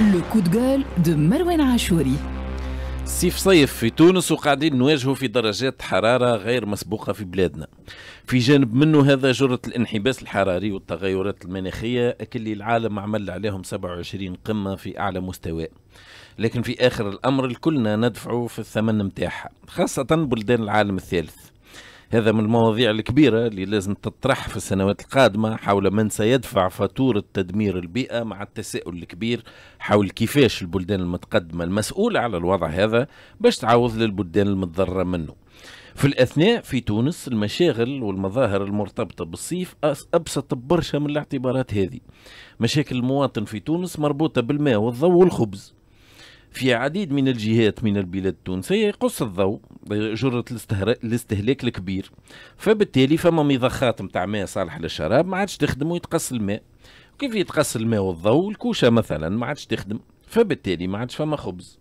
لو كود جول دو مروان عاشوري سيف صيف في تونس وقاعدين نواجهوا في درجات حرارة غير مسبوقة في بلادنا في جانب منه هذا جرة الانحباس الحراري والتغيرات المناخية اللي العالم عمل عليهم 27 قمة في أعلى مستوى لكن في آخر الأمر الكلنا ندفعوا في الثمن متاعها خاصة بلدان العالم الثالث هذا من المواضيع الكبيرة اللي لازم تطرح في السنوات القادمة حول من سيدفع فاتورة تدمير البيئة مع التساؤل الكبير حول كيفاش البلدان المتقدمة المسؤولة على الوضع هذا باش تعوض للبلدان المتضررة منه في الأثناء في تونس المشاغل والمظاهر المرتبطة بالصيف أبسط برشا من الاعتبارات هذه مشاكل المواطن في تونس مربوطة بالماء والضوء والخبز في عديد من الجهات من البلاد التونسية يقص الضوء جرة الاستهلاك الكبير فبالتالي فما مضخات متاع ماء صالح للشراب ما عادش تخدم ويتقص الماء كيف يتقص الماء والضوء الكوشة مثلا ما عادش تخدم فبالتالي ما عادش فما خبز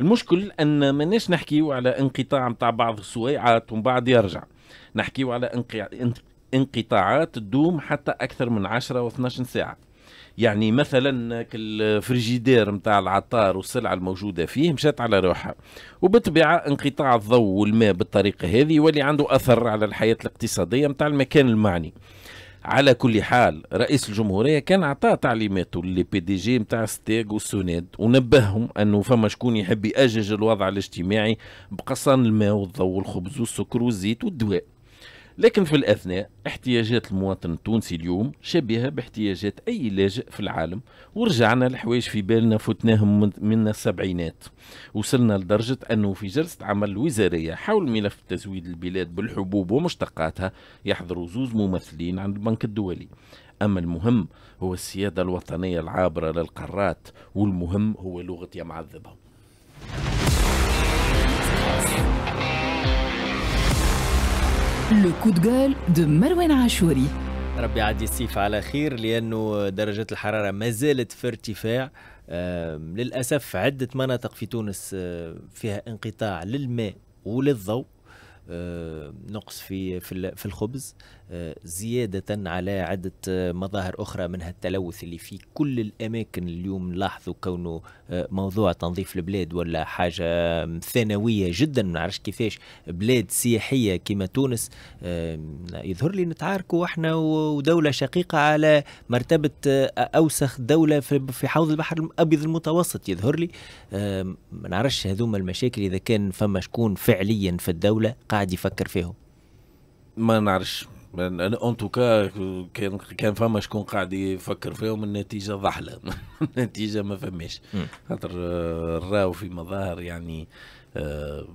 المشكل ان ماناش نحكيو على انقطاع متاع بعض السويعات ومن بعد يرجع نحكيو على انقطاعات تدوم حتى اكثر من 10 و 12 ساعه يعني مثلا الفريجيدير نتاع العطار والسلعه الموجوده فيه مشات على روحها وبالطبيعه انقطاع الضوء والماء بالطريقه هذه يولي عنده اثر على الحياه الاقتصاديه نتاع المكان المعني على كل حال رئيس الجمهوريه كان عطى تعليماته للي بي دي جي نتاع ستيغ والسوناد ونبههم انه فما شكون يحب ياجج الوضع الاجتماعي بقصان الماء والضوء والخبز والسكر والزيت والدواء لكن في الأثناء احتياجات المواطن التونسي اليوم شبيهة باحتياجات أي لاجئ في العالم ورجعنا لحوايج في بالنا فتناهم من السبعينات وصلنا لدرجة أنه في جلسة عمل وزارية حول ملف تزويد البلاد بالحبوب ومشتقاتها يحضر زوز ممثلين عند البنك الدولي أما المهم هو السيادة الوطنية العابرة للقارات والمهم هو لغة يا معذبهم لو كود جول دو مروان عاشوري ربي يعدي الصيف على خير لانه درجات الحراره ما زالت في ارتفاع آه للاسف عده مناطق في تونس فيها انقطاع للماء وللضوء آه نقص في, في الخبز زيادة على عدة مظاهر أخرى منها التلوث اللي في كل الأماكن اليوم لاحظوا كونه آه، موضوع تنظيف البلاد ولا حاجة ثانوية جدا ما نعرفش كيفاش بلاد سياحية كما تونس يظهر لي نتعاركوا احنا ودولة شقيقة على مرتبة آه، أوسخ دولة في حوض البحر الأبيض المتوسط يظهر لي ما نعرفش هذوما المشاكل إذا كان فما شكون فعليا في الدولة قاعد يفكر فيهم ما نعرفش انا ان توكا كان كان فما شكون قاعد يفكر فيهم النتيجه ضحله النتيجه ما فماش خاطر الراو في مظاهر يعني آه،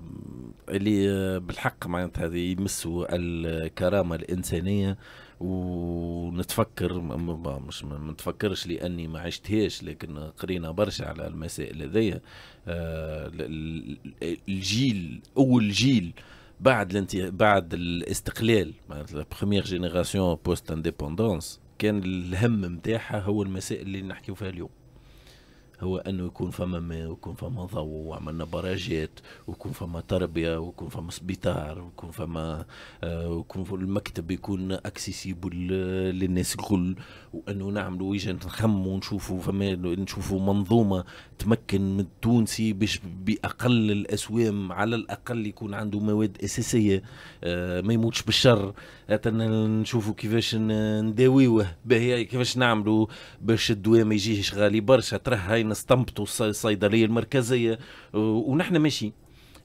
اللي آه، بالحق معناتها يمسوا الكرامه الانسانيه ونتفكر مش ما نتفكرش لاني ما عشتهاش لكن قرينا برشا على المسائل هذيا آه، الجيل اول جيل بعد الانتي... بعد الاستقلال معناتها بريمير جينيراسيون بوست انديبوندونس كان الهم نتاعها هو المسائل اللي نحكيو فيها اليوم هو انه يكون فما ماء ويكون فما ضوء وعملنا براجات ويكون فما تربيه ويكون فما سبيطار ويكون فما آه، ويكون ويكون المكتب يكون اكسيسيبل للناس الكل وانه نعملوا وجهه نخم ونشوفوا فما نشوفوا منظومه تمكن من التونسي باش باقل الاسوام على الاقل يكون عنده مواد اساسيه آه، ما يموتش بالشر نشوفوا كيفاش نداويوه كيفاش نعملوا باش الدواء ما يجيش غالي برشا ترى هاي نستنبطوا الصيدليه المركزيه ونحن ماشيين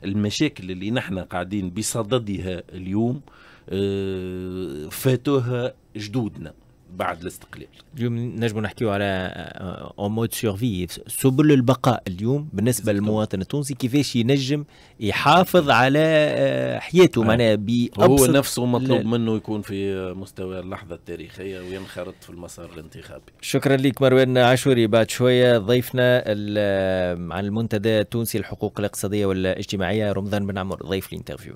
المشاكل اللي نحن قاعدين بصددها اليوم آه، فاتوها جدودنا بعد الاستقلال اليوم نجم نحكيو على اون مود سيرفي سبل البقاء اليوم بالنسبه للمواطن التونسي كيفاش ينجم يحافظ على آه، حياته آه. معناها هو نفسه مطلوب منه يكون في آه، مستوى اللحظه التاريخيه وينخرط في المسار الانتخابي شكرا لك مروان عاشوري بعد شويه ضيفنا آه، عن المنتدى التونسي الحقوق الاقتصاديه والاجتماعيه رمضان بن عمر ضيف الانترفيو